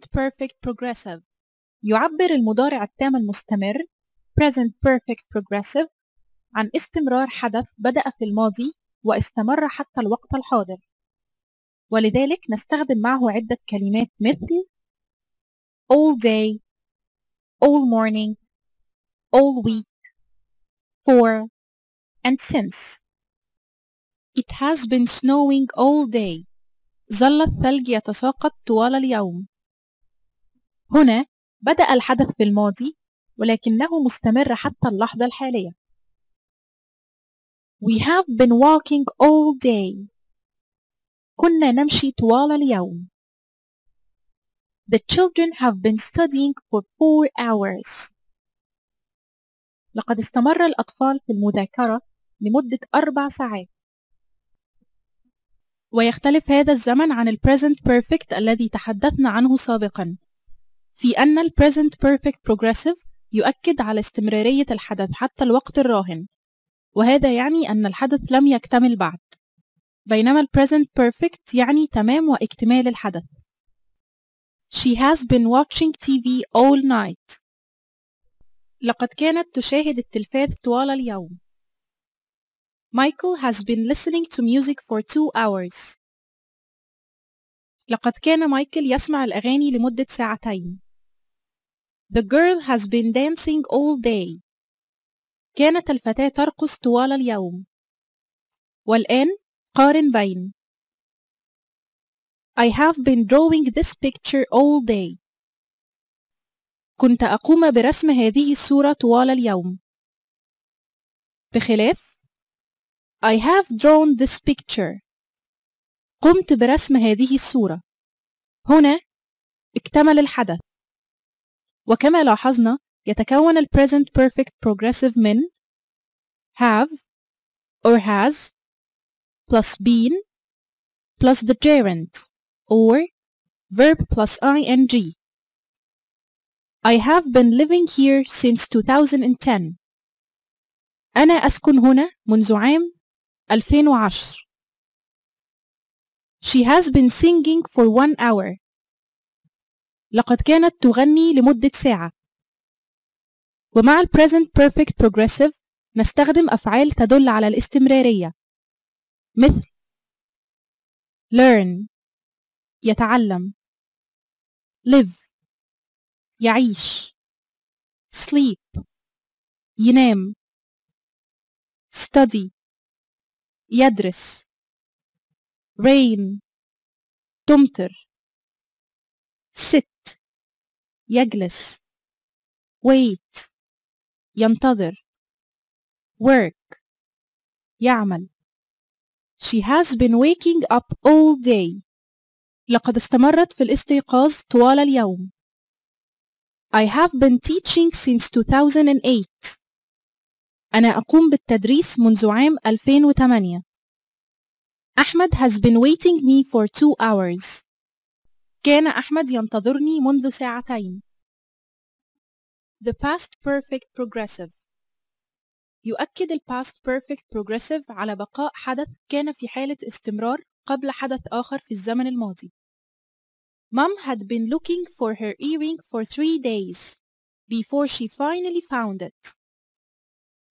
present perfect progressive يعبر المضارع التام المستمر present perfect progressive عن استمرار حدث بدأ في الماضي واستمر حتى الوقت الحاضر ولذلك نستخدم معه عدة كلمات مثل all day all morning all week for and since It has been snowing all day ظل الثلج يتساقط طوال اليوم هنا بدأ الحدث في الماضي ولكنه مستمر حتى اللحظة الحالية. We have been walking all day. كنا نمشي طوال اليوم. The children have been studying for four hours. لقد استمر الأطفال في المذاكرة لمدة أربع ساعات. ويختلف هذا الزمن عن ال present perfect الذي تحدثنا عنه سابقاً في أن الـ Present Perfect Progressive يؤكد على استمرارية الحدث حتى الوقت الراهن وهذا يعني أن الحدث لم يكتمل بعد بينما الـ Present Perfect يعني تمام واكتمال الحدث She has been watching TV all night لقد كانت تشاهد التلفاز طوال اليوم Michael has been listening to music for two hours. لقد كان مايكل يسمع الأغاني لمدة ساعتين. The girl has been dancing all day. كانت الفتاة ترقص طوال اليوم. والآن قارن بين. I have been drawing this picture all day. كنت أقوم برسم هذه الصورة طوال اليوم. بخلاف I have drawn this picture. قمت برسم هذه الصورة. هنا اكتمل الحدث. وكما لاحظنا يتكون ال present perfect progressive من have or has plus been plus the gerund or verb plus ing. I have been living here since 2010. أنا أسكن هنا منذ عام 2010. She has been singing for one hour. لقد كانت تغني لمدة ساعة ومع الـ Present Perfect Progressive نستخدم أفعال تدل على الاستمرارية مثل learn يتعلم live يعيش sleep ينام study يدرس rain تمطر sit يجلس wait ينتظر work يعمل She has been waking up all day لقد استمرت في الاستيقاظ طوال اليوم I have been teaching since 2008 أنا أقوم بالتدريس منذ عام 2008 أحمد has been waiting me for two hours كان أحمد ينتظرني منذ ساعتين. The past perfect progressive يؤكد ال past perfect progressive على بقاء حدث كان في حالة استمرار قبل حدث آخر في الزمن الماضي. Mom had been looking for her earring for three days before she finally found it.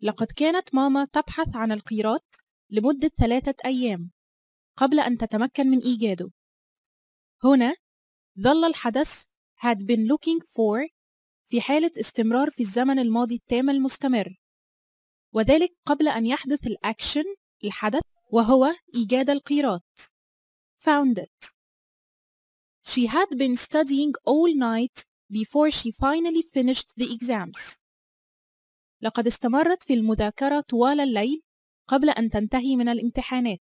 لقد كانت ماما تبحث عن القيراط لمدة ثلاثة أيام قبل أن تتمكن من إيجاده. هنا ظل الحدث had been looking for في حالة استمرار في الزمن الماضي التام المستمر وذلك قبل أن يحدث الأكشن الحدث وهو إيجاد القيراط found it She had been studying all night before she finally finished the exams لقد استمرت في المذاكرة طوال الليل قبل أن تنتهي من الامتحانات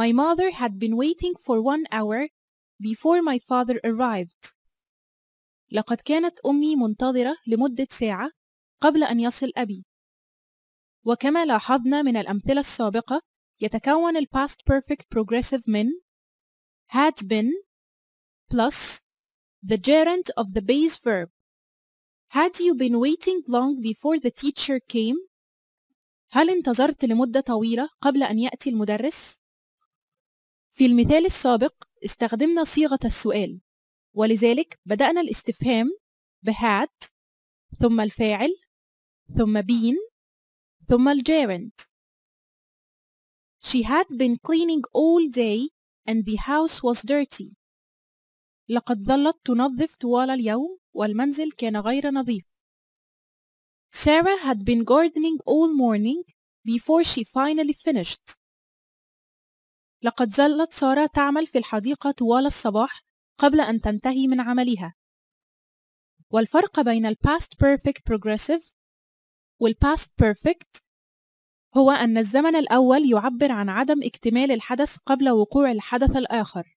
My mother had been waiting for one hour before my father arrived لقد كانت أمي منتظرة لمدة ساعة قبل أن يصل أبي وكما لاحظنا من الأمثلة السابقة يتكون الـ past perfect progressive من had been plus the gerund of the base verb Had you been waiting long before the teacher came? هل انتظرت لمدة طويلة قبل أن يأتي المدرس؟ في المثال السابق استخدمنا صيغة السؤال ولذلك بدأنا الاستفهام بهات ثم الفاعل ثم بين ثم الجيرنت She had been cleaning all day and the house was dirty. لقد ظلت تنظف طوال اليوم والمنزل كان غير نظيف. Sarah had been gardening all morning before she finally finished. لقد ظلت سارة تعمل في الحديقة طوال الصباح قبل أن تنتهي من عملها والفرق بين الـ past perfect progressive والـ past perfect هو أن الزمن الأول يعبر عن عدم اكتمال الحدث قبل وقوع الحدث الآخر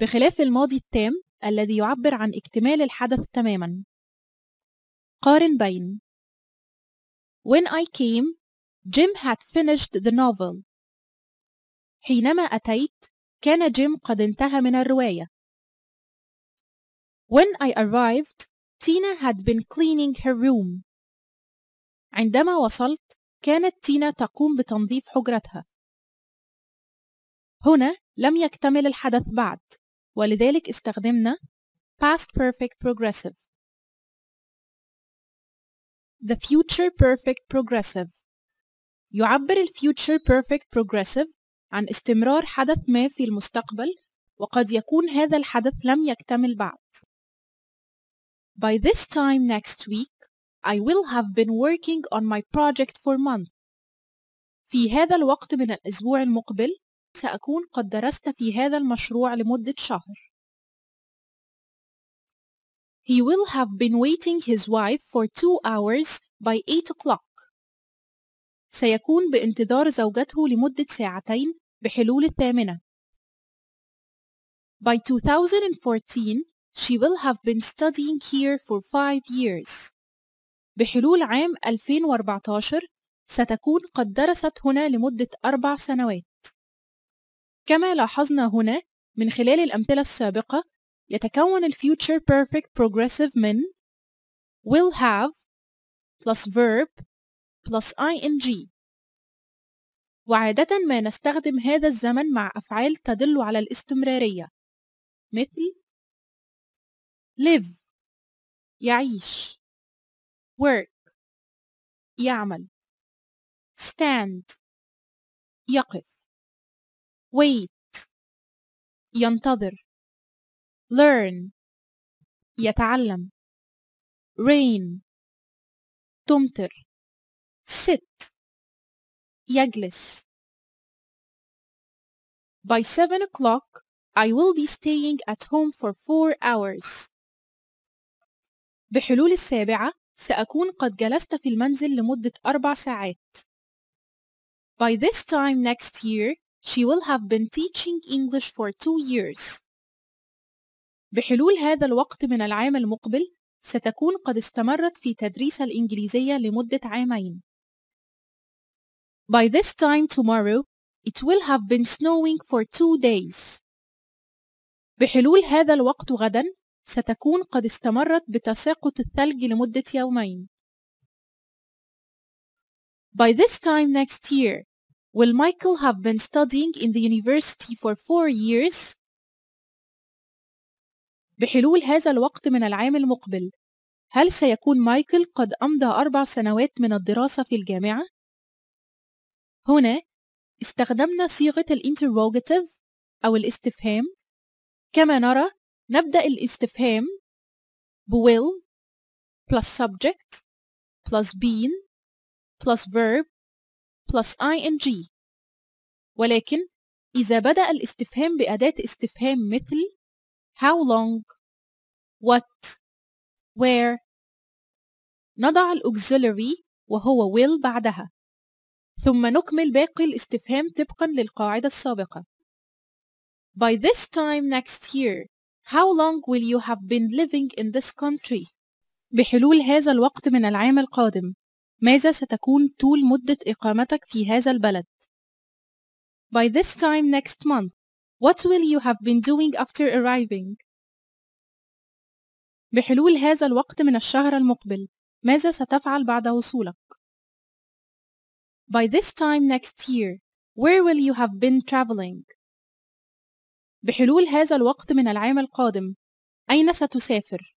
بخلاف الماضي التام الذي يعبر عن اكتمال الحدث تماما قارن بين When I came, Jim had finished the novel. حينما أتيت كان جيم قد انتهى من الرواية When I arrived Tina had been cleaning her room عندما وصلت كانت تينا تقوم بتنظيف حجرتها هنا لم يكتمل الحدث بعد ولذلك استخدمنا past perfect progressive the future perfect progressive يعبر الـ future perfect progressive عن استمرار حدث ما في المستقبل وقد يكون هذا الحدث لم يكتمل بعد. By this time next week, I will have been working on my project for months. في هذا الوقت من الأسبوع المقبل سأكون قد درست في هذا المشروع لمدة شهر. He will have been waiting his wife for two hours by 8 o'clock. سيكون بانتظار زوجته لمدة ساعتين بحلول الثامنة. By 2014, she will have been studying here for five years. بحلول عام 2014 ستكون قد درست هنا لمدة أربع سنوات. كما لاحظنا هنا من خلال الأمثلة السابقة يتكون الـ future perfect progressive من will have plus verb plus ing وعادة ما نستخدم هذا الزمن مع أفعال تدل على الاستمرارية مثل live يعيش work يعمل stand يقف wait ينتظر learn يتعلم rain تمطر sit يجلس By 7 o'clock I will be staying at home for 4 hours بحلول السابعة سأكون قد جلست في المنزل لمدة أربع ساعات By this time next year she will have been teaching English for two years بحلول هذا الوقت من العام المقبل ستكون قد استمرت في تدريس الإنجليزية لمدة عامين By this time tomorrow, it will have been snowing for two days. بحلول هذا الوقت غدا ستكون قد استمرت بتساقط الثلج لمدة يومين. By this time next year, will Michael have been studying in the university for four years? بحلول هذا الوقت من العام المقبل، هل سيكون مايكل قد أمضى أربع سنوات من الدراسة في الجامعة؟ هنا استخدمنا صيغة الانتروجيتيف أو الاستفهام كما نرى نبدأ الاستفهام ب will plus subject plus been plus verb plus ing ولكن إذا بدأ الاستفهام بأداة استفهام مثل how long what where نضع الأوكسيلري وهو will بعدها ثم نكمل باقي الاستفهام طبقا للقاعدة السابقة. By this time next year, how long will you have been living in this country? بحلول هذا الوقت من العام القادم، ماذا ستكون طول مدة إقامتك في هذا البلد؟ By this time next month, what will you have been doing after arriving? بحلول هذا الوقت من الشهر المقبل، ماذا ستفعل بعد وصولك؟ By this time next year, where will you have been traveling? بحلول هذا الوقت من العام القادم، أين ستسافر؟